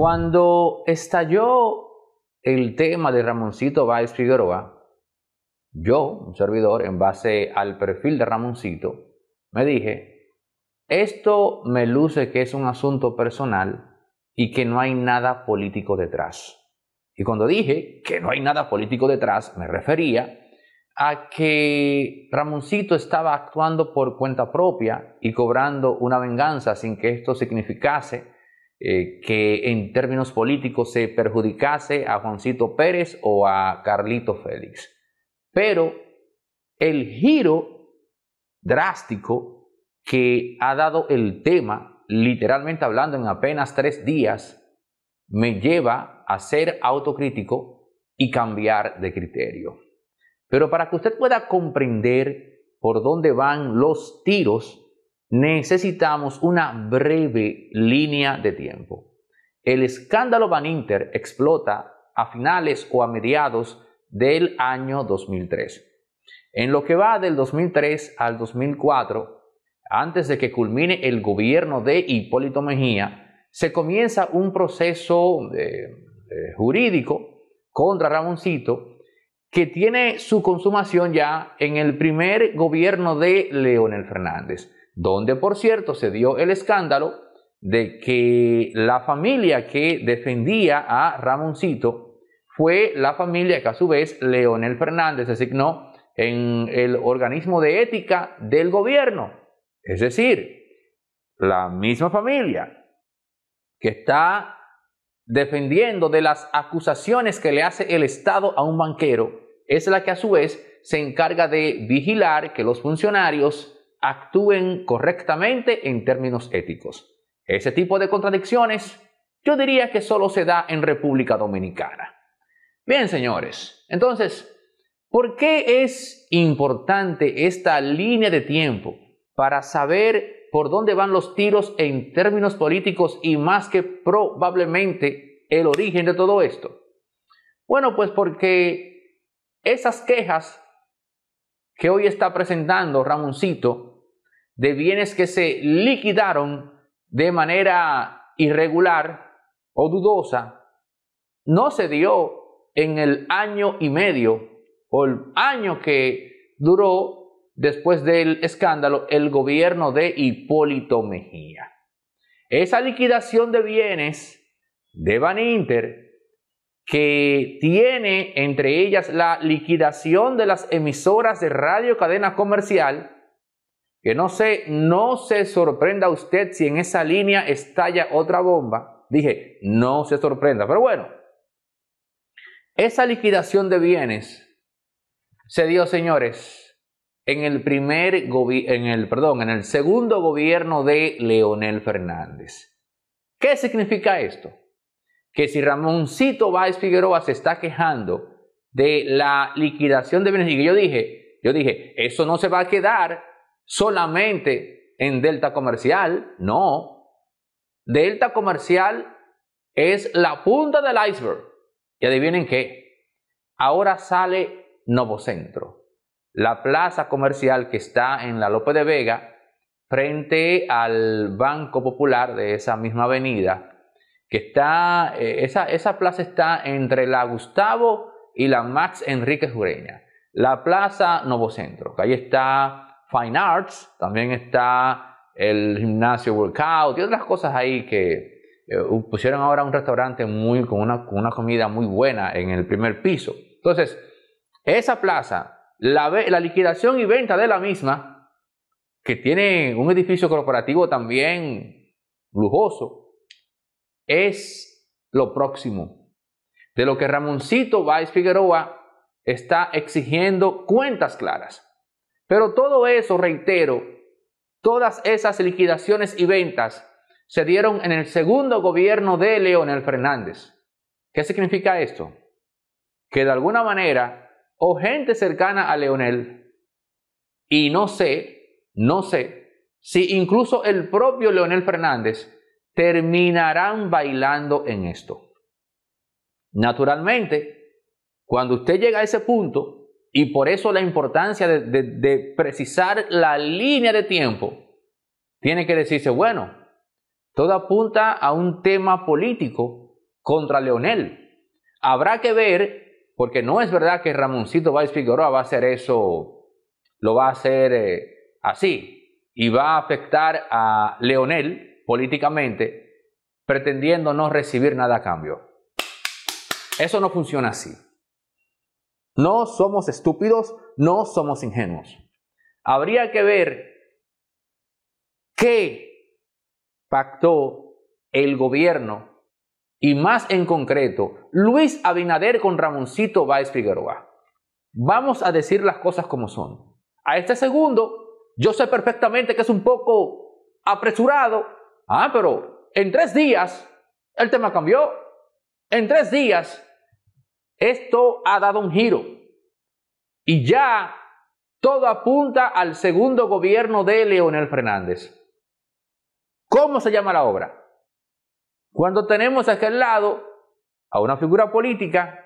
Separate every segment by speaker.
Speaker 1: Cuando estalló el tema de Ramoncito Báez Figueroa, yo, un servidor, en base al perfil de Ramoncito, me dije, esto me luce que es un asunto personal y que no hay nada político detrás. Y cuando dije que no hay nada político detrás, me refería a que Ramoncito estaba actuando por cuenta propia y cobrando una venganza sin que esto significase eh, que en términos políticos se perjudicase a Juancito Pérez o a Carlito Félix. Pero el giro drástico que ha dado el tema, literalmente hablando en apenas tres días, me lleva a ser autocrítico y cambiar de criterio. Pero para que usted pueda comprender por dónde van los tiros, necesitamos una breve línea de tiempo. El escándalo Van Inter explota a finales o a mediados del año 2003. En lo que va del 2003 al 2004, antes de que culmine el gobierno de Hipólito Mejía, se comienza un proceso eh, eh, jurídico contra Ramoncito que tiene su consumación ya en el primer gobierno de Leonel Fernández donde por cierto se dio el escándalo de que la familia que defendía a Ramoncito fue la familia que a su vez Leonel Fernández designó en el organismo de ética del gobierno. Es decir, la misma familia que está defendiendo de las acusaciones que le hace el Estado a un banquero, es la que a su vez se encarga de vigilar que los funcionarios actúen correctamente en términos éticos. Ese tipo de contradicciones yo diría que solo se da en República Dominicana. Bien, señores, entonces, ¿por qué es importante esta línea de tiempo para saber por dónde van los tiros en términos políticos y más que probablemente el origen de todo esto? Bueno, pues porque esas quejas que hoy está presentando Ramoncito de bienes que se liquidaron de manera irregular o dudosa, no se dio en el año y medio o el año que duró después del escándalo el gobierno de Hipólito Mejía. Esa liquidación de bienes de Van Inter, que tiene entre ellas la liquidación de las emisoras de radio cadena comercial, que no se, no se sorprenda usted si en esa línea estalla otra bomba. Dije, no se sorprenda. Pero bueno, esa liquidación de bienes se dio, señores, en el primer en el, perdón, en el segundo gobierno de Leonel Fernández. ¿Qué significa esto? Que si Ramoncito Báez Figueroa se está quejando de la liquidación de bienes, y que yo dije, yo dije, eso no se va a quedar solamente en Delta Comercial, no. Delta Comercial es la punta del iceberg. Y adivinen qué, ahora sale Novocentro, la plaza comercial que está en la Lope de Vega, frente al Banco Popular de esa misma avenida, que está, eh, esa, esa plaza está entre la Gustavo y la Max Enriquez Ureña, la plaza Novocentro, que ahí está Fine Arts, también está el gimnasio Workout y otras cosas ahí que eh, pusieron ahora un restaurante muy, con, una, comida muy buena en el primer piso. Entonces, esa plaza, la, la liquidación y venta de la misma, que tiene un edificio corporativo también lujoso, es lo próximo. De lo que Ramoncito Valls Figueroa está exigiendo cuentas claras. Pero todo eso, reitero, todas esas liquidaciones y ventas se dieron en el segundo gobierno de Leonel Fernández. ¿Qué significa esto? Que de alguna manera, o gente cercana a Leonel, y no sé, no sé, si incluso el propio Leonel Fernández terminarán bailando en esto. Naturalmente, cuando usted llega a ese punto, y por eso la importancia de, precisar la línea de tiempo. Tiene que decirse, bueno, todo apunta a un tema político contra Leonel. Habrá que ver, porque no es verdad que Ramoncito Valls Figueroa va a hacer eso, lo va a hacer eh, así, y va a afectar a Leonel políticamente, pretendiendo no recibir nada a cambio. Eso no funciona así. No somos estúpidos, no somos ingenuos. Habría que ver qué pactó el gobierno y más en concreto Luis Abinader con Ramoncito Báez Figueroa. Vamos a decir las cosas como son. A este segundo, yo sé perfectamente que es un poco apresurado. Ah, pero en tres días el tema cambió. En tres días esto ha dado un giro y ya todo apunta al segundo gobierno de Leonel Fernández. ¿Cómo se llama la obra? Cuando tenemos a aquel lado a una figura política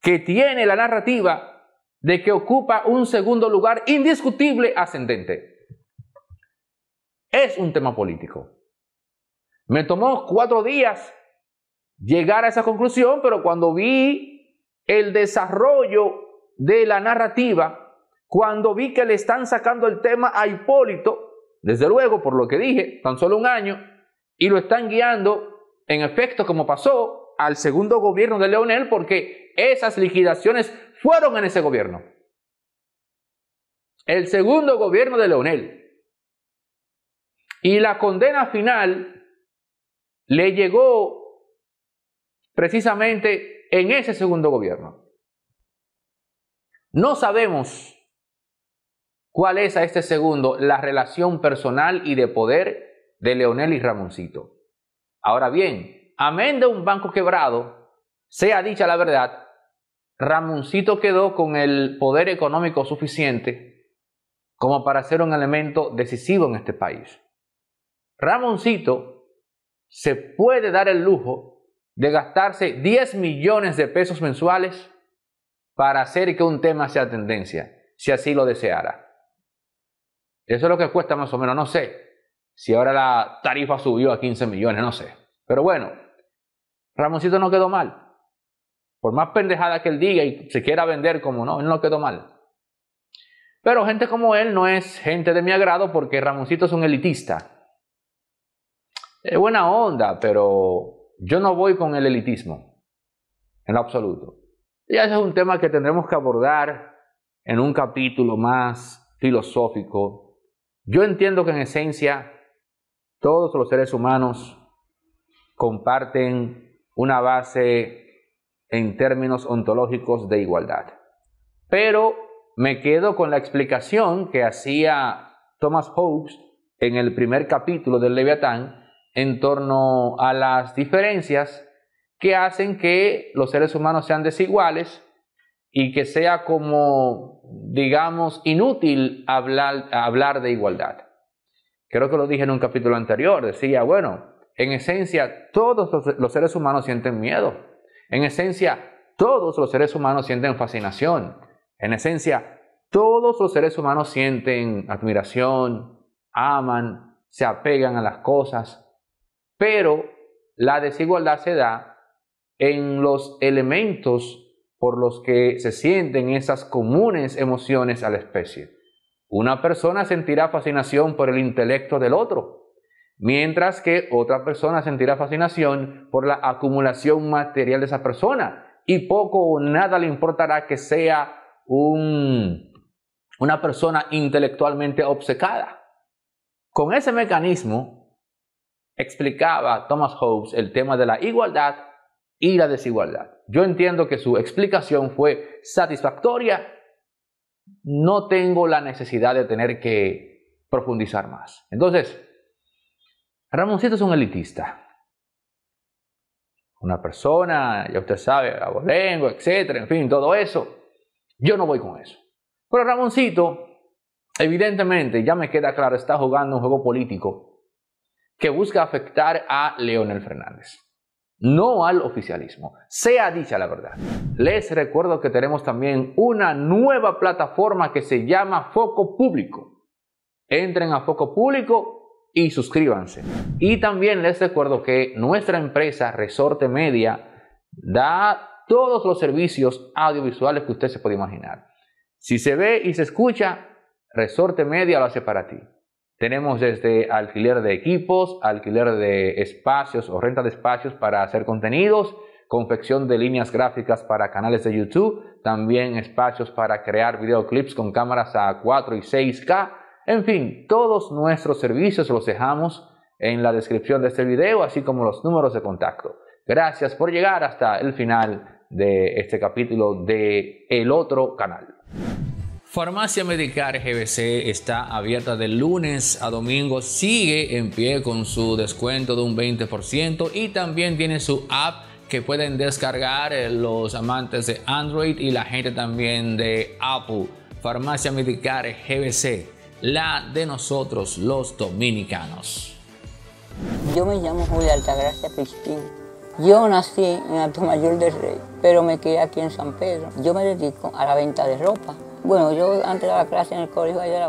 Speaker 1: que tiene la narrativa de que ocupa un segundo lugar indiscutible ascendente. Es un tema político. Me tomó cuatro días llegar a esa conclusión, pero cuando vi el desarrollo de la narrativa cuando vi que le están sacando el tema a Hipólito, desde luego, por lo que dije, tan solo un año, y lo están guiando, en efecto, como pasó, al segundo gobierno de Leonel, porque esas liquidaciones fueron en ese gobierno. El segundo gobierno de Leonel. Y la condena final le llegó precisamente en ese segundo gobierno. No sabemos cuál es a este segundo la relación personal y de poder de Leonel y Ramoncito. Ahora bien, amén de un banco quebrado, sea dicha la verdad, Ramoncito quedó con el poder económico suficiente como para ser un elemento decisivo en este país. Ramoncito se puede dar el lujo de gastarse 10 millones de pesos mensuales para hacer que un tema sea tendencia, si así lo deseara. Eso es lo que cuesta más o menos, no sé. Si ahora la tarifa subió a 15 millones, no sé. Pero bueno, Ramoncito no quedó mal. Por más pendejada que él diga y se quiera vender como no, él no quedó mal. Pero gente como él no es gente de mi agrado porque Ramoncito es un elitista. Es buena onda, pero yo no voy con el elitismo, en absoluto. Y ese es un tema que tendremos que abordar en un capítulo más filosófico. Yo entiendo que en esencia todos los seres humanos comparten una base en términos ontológicos de igualdad. Pero me quedo con la explicación que hacía Thomas Hobbes en el primer capítulo del Leviatán, en torno a las diferencias que hacen que los seres humanos sean desiguales y que sea como, digamos, inútil hablar, hablar de igualdad. Creo que lo dije en un capítulo anterior, decía, bueno, en esencia todos los seres humanos sienten miedo, en esencia todos los seres humanos sienten fascinación, en esencia todos los seres humanos sienten admiración, aman, se apegan a las cosas, pero la desigualdad se da en los elementos por los que se sienten esas comunes emociones a la especie. Una persona sentirá fascinación por el intelecto del otro, mientras que otra persona sentirá fascinación por la acumulación material de esa persona y poco o nada le importará que sea una persona intelectualmente obcecada. Con ese mecanismo, explicaba Thomas Hobbes el tema de la igualdad y la desigualdad. Yo entiendo que su explicación fue satisfactoria. No tengo la necesidad de tener que profundizar más. Entonces, Ramoncito es un elitista. Una persona, ya usted sabe, abolengo, etcétera, en fin, todo eso. Yo no voy con eso. Pero Ramoncito, evidentemente, ya me queda claro, está jugando un juego político que busca afectar a Leonel Fernández. No al oficialismo. Sea dicha la verdad. Les recuerdo que tenemos también una nueva plataforma que se llama Foco Público. Entren a Foco Público y suscríbanse. Y también les recuerdo que nuestra empresa Resorte Media da todos los servicios audiovisuales que usted se puede imaginar. Si se ve y se escucha, Resorte Media lo hace para ti. Tenemos desde alquiler de equipos, alquiler de espacios o renta de espacios para hacer contenidos, confección de líneas gráficas para canales de YouTube, también espacios para crear videoclips con cámaras a 4 y 6K. En fin, todos nuestros servicios los dejamos en la descripción de este video, así como los números de contacto. Gracias por llegar hasta el final de este capítulo de El Otro Canal. Farmacia Medicar GBC está abierta de lunes a domingo, sigue en pie con su descuento de un 20% y también tiene su app que pueden descargar eh, los amantes de Android y la gente también de Apple. Farmacia Medicar GBC, la de nosotros los
Speaker 2: dominicanos. Yo me llamo Julia Altagracia Pistín. Yo nací en Alto Mayor del Rey, pero me quedé aquí en San Pedro. Yo me dedico a la venta de ropa bueno, yo antes daba clase en el colegio de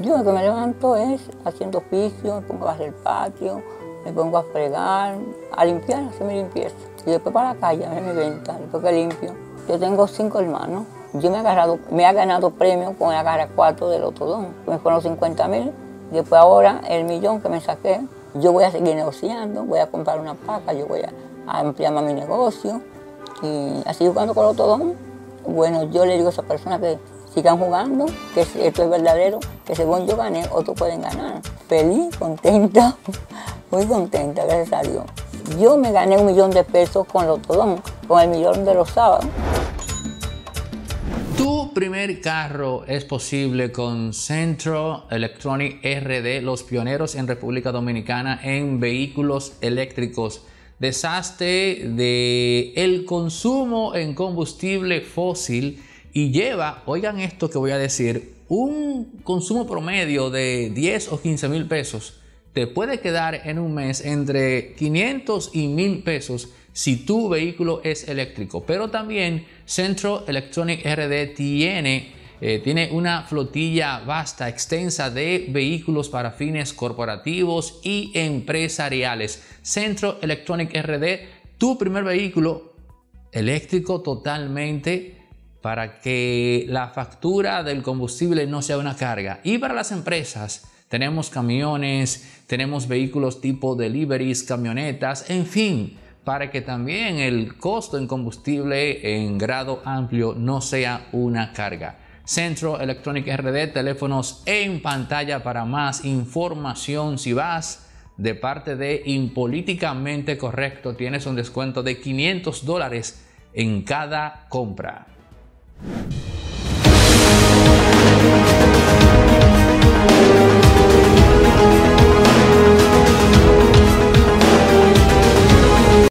Speaker 2: Yo lo que me levanto es haciendo oficio, me pongo a hacer patio, me pongo a fregar, a limpiar, hacer mi limpieza. Y después para la calle, a ver mi venta, después que limpio. Yo tengo cinco hermanos. Yo me he, agarrado, me ha ganado premio con la cara cuatro del Otodón. Me fueron 50 mil. Después ahora el millón que me saqué, yo voy a seguir negociando, voy a comprar una paca, yo voy a, ampliar mi negocio. Y así jugando con el Otodón, bueno, yo le digo a esa persona que sigan jugando, que esto es verdadero, que según yo gané, otros pueden ganar. Feliz, contenta, muy contenta, gracias a Dios. Yo me gané un millón de pesos con Lotodón, con el millón de los sábados.
Speaker 1: Tu primer carro es posible con Centro Electronic RD, los pioneros en República Dominicana en vehículos eléctricos desastre de consumo en combustible fósil y lleva, oigan esto que voy a decir, un consumo promedio de 10 o 15 mil pesos, te puede quedar en un mes entre 500 y 1000 pesos si tu vehículo es eléctrico. Pero también Centro Electronic RD tiene, eh, tiene una flotilla vasta, extensa de vehículos para fines corporativos y empresariales. Centro Electronic RD, tu primer vehículo eléctrico totalmente para que la factura del combustible no sea una carga. Y para las empresas, tenemos camiones, tenemos vehículos tipo deliveries, camionetas, en fin, para que también el costo en combustible en grado amplio no sea una carga. Centro Electronic RD, teléfonos en pantalla para más información. Si vas de parte de Impolíticamente Correcto, tienes un descuento de 500 dólares en cada compra. you